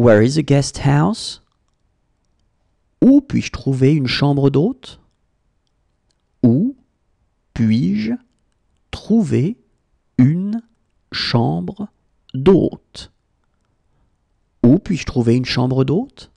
Where is a guest house? Où puis-je trouver une chambre d'hôte? Où puis-je trouver une chambre d'hôte? Où puis-je trouver une chambre d'hôte?